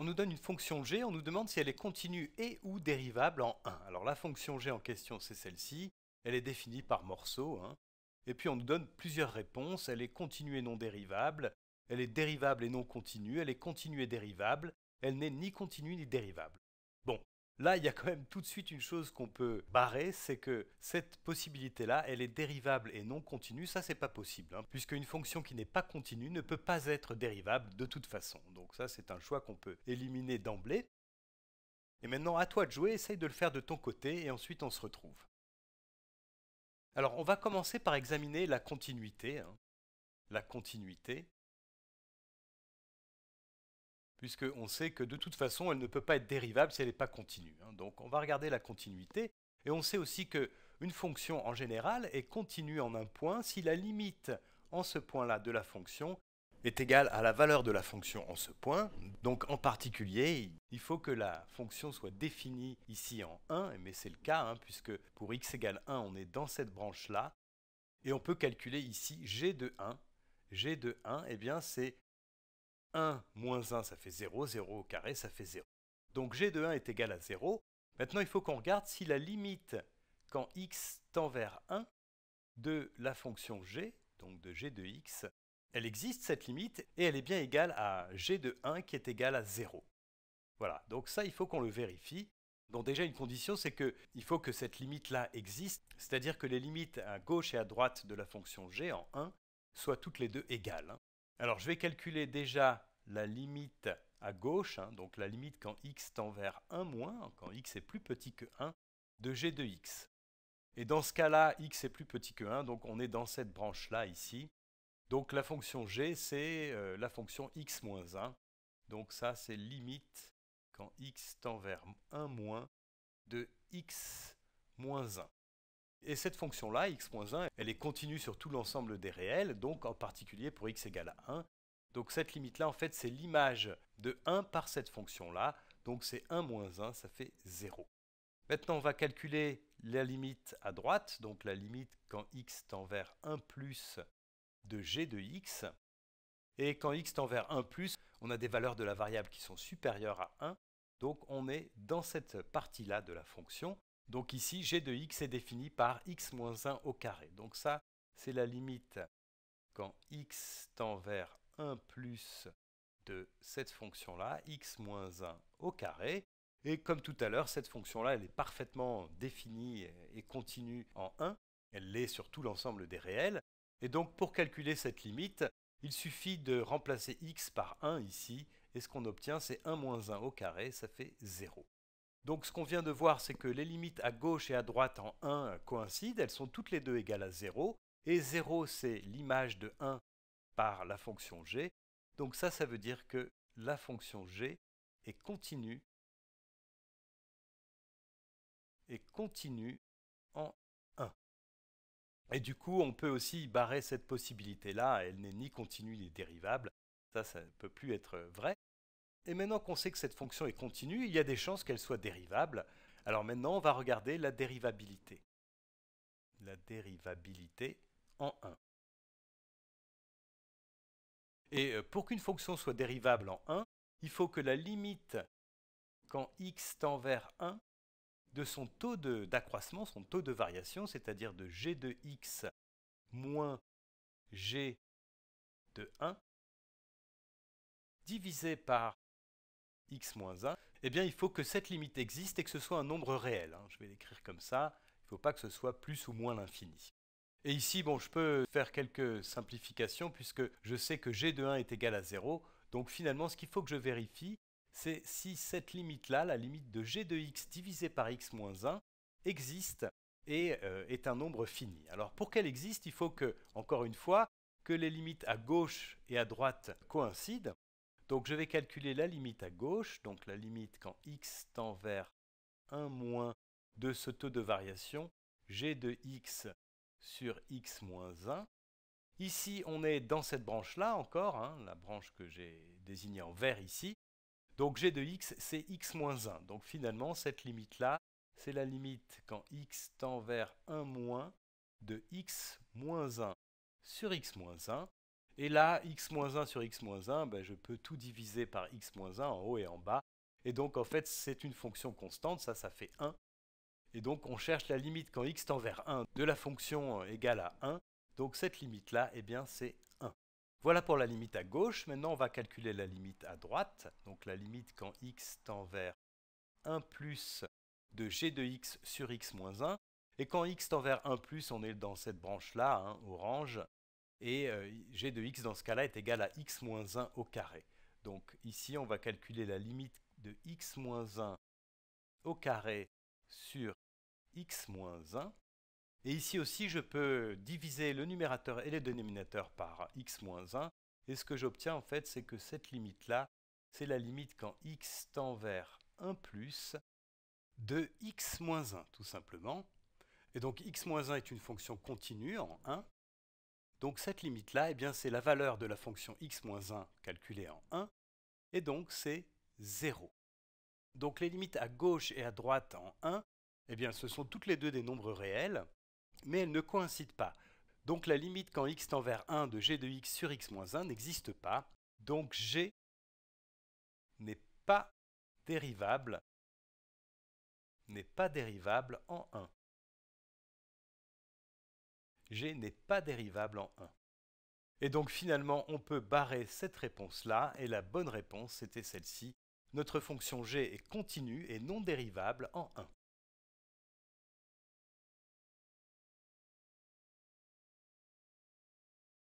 on nous donne une fonction g, on nous demande si elle est continue et ou dérivable en 1. Alors la fonction g en question, c'est celle-ci, elle est définie par morceaux. Hein. et puis on nous donne plusieurs réponses, elle est continue et non dérivable, elle est dérivable et non continue, elle est continue et dérivable, elle n'est ni continue ni dérivable. Là, il y a quand même tout de suite une chose qu'on peut barrer, c'est que cette possibilité-là, elle est dérivable et non continue. Ça, c'est pas possible, puisqu'une hein, puisque une fonction qui n'est pas continue ne peut pas être dérivable de toute façon. Donc ça, c'est un choix qu'on peut éliminer d'emblée. Et maintenant, à toi de jouer, essaye de le faire de ton côté et ensuite on se retrouve. Alors, on va commencer par examiner la continuité. Hein. La continuité puisqu'on sait que de toute façon, elle ne peut pas être dérivable si elle n'est pas continue. Hein. Donc on va regarder la continuité, et on sait aussi qu'une fonction en général est continue en un point si la limite en ce point-là de la fonction est égale à la valeur de la fonction en ce point. Donc en particulier, il faut que la fonction soit définie ici en 1, mais c'est le cas, hein, puisque pour x égale 1, on est dans cette branche-là, et on peut calculer ici g de 1. g de 1, eh bien c'est 1 moins 1, ça fait 0, 0 au carré, ça fait 0. Donc g de 1 est égal à 0. Maintenant, il faut qu'on regarde si la limite, quand x tend vers 1, de la fonction g, donc de g de x, elle existe cette limite et elle est bien égale à g de 1 qui est égal à 0. Voilà, donc ça, il faut qu'on le vérifie. Donc déjà, une condition, c'est qu'il faut que cette limite-là existe, c'est-à-dire que les limites à gauche et à droite de la fonction g en 1 soient toutes les deux égales. Hein. Alors je vais calculer déjà la limite à gauche, hein, donc la limite quand x tend vers 1 moins, quand x est plus petit que 1, de g de x. Et dans ce cas-là, x est plus petit que 1, donc on est dans cette branche-là ici. Donc la fonction g, c'est euh, la fonction x moins 1. Donc ça, c'est limite quand x tend vers 1 moins de x moins 1. Et cette fonction-là, x-1, elle est continue sur tout l'ensemble des réels, donc en particulier pour x égale à 1. Donc cette limite-là, en fait, c'est l'image de 1 par cette fonction-là, donc c'est 1 moins 1, ça fait 0. Maintenant, on va calculer la limite à droite, donc la limite quand x tend vers 1 plus de g de x. Et quand x tend vers 1 plus, on a des valeurs de la variable qui sont supérieures à 1, donc on est dans cette partie-là de la fonction. Donc ici, g de x est défini par x moins 1 au carré. Donc ça, c'est la limite quand x tend vers 1 plus de cette fonction-là, x moins 1 au carré. Et comme tout à l'heure, cette fonction-là, elle est parfaitement définie et continue en 1. Elle l'est sur tout l'ensemble des réels. Et donc, pour calculer cette limite, il suffit de remplacer x par 1 ici. Et ce qu'on obtient, c'est 1 moins 1 au carré, ça fait 0. Donc ce qu'on vient de voir, c'est que les limites à gauche et à droite en 1 coïncident, elles sont toutes les deux égales à 0, et 0 c'est l'image de 1 par la fonction g, donc ça, ça veut dire que la fonction g est continue, est continue en 1. Et du coup, on peut aussi barrer cette possibilité-là, elle n'est ni continue ni dérivable, ça, ça ne peut plus être vrai. Et maintenant qu'on sait que cette fonction est continue, il y a des chances qu'elle soit dérivable. Alors maintenant, on va regarder la dérivabilité. La dérivabilité en 1. Et euh, pour qu'une fonction soit dérivable en 1, il faut que la limite quand x tend vers 1 de son taux d'accroissement, son taux de variation, c'est-à-dire de g de x moins g de 1, divisé par x-1, eh bien il faut que cette limite existe et que ce soit un nombre réel. Hein. Je vais l'écrire comme ça, il ne faut pas que ce soit plus ou moins l'infini. Et ici, bon, je peux faire quelques simplifications puisque je sais que g de 1 est égal à 0, donc finalement ce qu'il faut que je vérifie, c'est si cette limite-là, la limite de g de x divisé par x-1, existe et euh, est un nombre fini. Alors pour qu'elle existe, il faut que, encore une fois, que les limites à gauche et à droite coïncident, donc je vais calculer la limite à gauche, donc la limite quand x tend vers 1 moins de ce taux de variation, g de x sur x moins 1. Ici, on est dans cette branche-là encore, hein, la branche que j'ai désignée en vert ici. Donc g de x, c'est x moins 1. Donc finalement, cette limite-là, c'est la limite quand x tend vers 1 moins de x moins 1 sur x moins 1. Et là, x-1 sur x-1, ben, je peux tout diviser par x-1 en haut et en bas. Et donc, en fait, c'est une fonction constante, ça, ça fait 1. Et donc, on cherche la limite quand x tend vers 1 de la fonction euh, égale à 1. Donc, cette limite-là, eh bien, c'est 1. Voilà pour la limite à gauche. Maintenant, on va calculer la limite à droite. Donc, la limite quand x tend vers 1 plus de g de x sur x moins 1. Et quand x tend vers 1 plus, on est dans cette branche-là, hein, orange, et euh, g de x dans ce cas-là est égal à x moins 1 au carré. Donc ici, on va calculer la limite de x moins 1 au carré sur x moins 1. Et ici aussi, je peux diviser le numérateur et le dénominateur par x moins 1. Et ce que j'obtiens, en fait, c'est que cette limite-là, c'est la limite quand x tend vers 1 plus de x moins 1, tout simplement. Et donc x moins 1 est une fonction continue en 1. Donc cette limite-là, eh c'est la valeur de la fonction x-1 calculée en 1, et donc c'est 0. Donc les limites à gauche et à droite en 1, eh ce sont toutes les deux des nombres réels, mais elles ne coïncident pas. Donc la limite quand x tend vers 1 de g de x sur x-1 n'existe pas, donc g n'est pas dérivable n'est pas dérivable en 1. G n'est pas dérivable en 1. Et donc finalement, on peut barrer cette réponse-là, et la bonne réponse, c'était celle-ci. Notre fonction g est continue et non dérivable en 1.